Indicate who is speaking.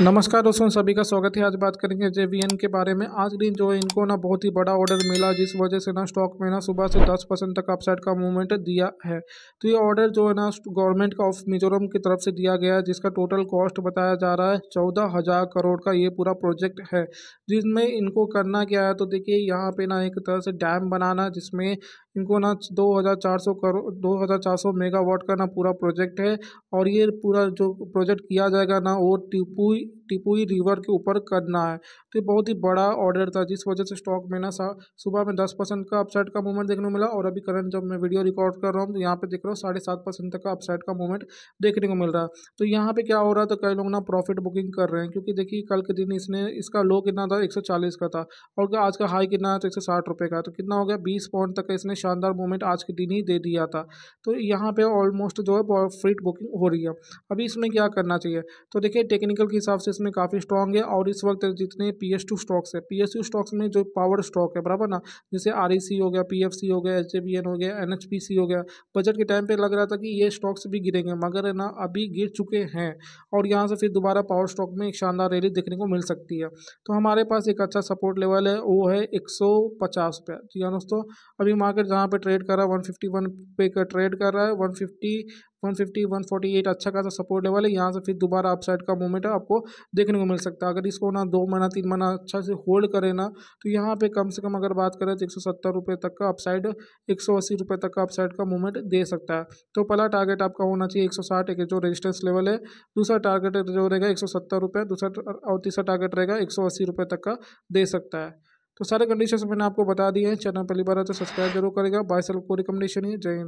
Speaker 1: नमस्कार दोस्तों सभी का स्वागत है आज बात करेंगे जे के बारे में आज दिन जो है इनको ना बहुत ही बड़ा ऑर्डर मिला जिस वजह से ना स्टॉक में ना सुबह से 10 परसेंट तक अपसाइड का मूवमेंट दिया है तो ये ऑर्डर जो है ना गवर्नमेंट का ऑफ मिजोरम की तरफ से दिया गया है जिसका टोटल कॉस्ट बताया जा रहा है चौदह हज़ार करोड़ का ये पूरा प्रोजेक्ट है जिसमें इनको करना क्या है तो देखिए यहाँ पर ना एक तरह से डैम बनाना जिसमें इनको ना दो करोड़ दो मेगावाट का ना पूरा प्रोजेक्ट है और ये पूरा जो प्रोजेक्ट किया जाएगा ना वो टिपू टिपुई रिवर के ऊपर करना है तो ये बहुत ही बड़ा ऑर्डर था जिस वजह से स्टॉक में ना सुबह में दस परसेंट का अपसाइड का मूवमेंट देखने को मिला और अभी करंट जब मैं वीडियो रिकॉर्ड कर रहा हूँ तो यहाँ पे देख रहा हूँ साढ़े सात परसेंट तक का अपसाइड का मूवमेंट देखने को मिल रहा है तो यहाँ पे क्या हो रहा है तो कई लोग ना प्रॉफिट बुकिंग कर रहे हैं क्योंकि देखिए कल के दिन इसने इसका लो कितना था एक का था और आज का हाई कितना है तो एक सौ का तो कितना हो गया बीस पॉइंट तक इसने शानदार मूवमेंट आज के दिन ही दे दिया था तो यहाँ पर ऑलमोस्ट जो है प्रॉफिट बुकिंग हो रही है अभी इसमें क्या करना चाहिए तो देखिए टेक्निकल के हिसाब हिसाब से इसमें काफ़ी स्ट्रॉग है और इस वक्त जितने पी एस टू स्टॉक्स है पी एस टू स्टॉक्स में जो पावर स्टॉक है बराबर ना जैसे आर ई सी हो गया पी एफ सी हो गया एच ए बी एन हो गया एन एच पी सी हो गया बजट के टाइम पर लग रहा था कि ये स्टॉक्स भी गिरेंगे मगर है ना अभी गिर चुके हैं और यहाँ से फिर दोबारा पावर स्टॉक में एक शानदार रैली देखने को मिल सकती है तो हमारे पास एक अच्छा सपोर्ट लेवल है वो है एक सौ पचास रुपये ठीक है हाँ दोस्तों अभी मार्केट जहाँ पर ट्रेड कर रहा है वन फिफ्टी वन पे का ट्रेड कर रहा है वन फिफ्टी 150 148 अच्छा खासा सपोर्ट लेवल है यहाँ से फिर दोबारा अपसाइड का मूवमेंट है आपको देखने को मिल सकता है अगर इसको ना दो महीना तीन महीना अच्छा से होल्ड करें ना तो यहाँ पे कम से कम अगर बात करें तो एक सौ तक का अपसाइड एक सौ तक का अपसाइड का मूवमेंट दे सकता है तो पहला टारगेट आपका होना चाहिए एक सौ एक जो रजिस्टेंस लेवल है दूसरा टारगेट जो रहेगा एक सौ दूसरा और तीसरा टारगेट रहेगा एक सौ तक का दे सकता है तो सारे कंडीशन मैंने आपको बता दिए हैं चैनल पहली बार है तो सब्सक्राइब जरूर करेगा बाय सेल को रिकमेंडेशन है जय हिंद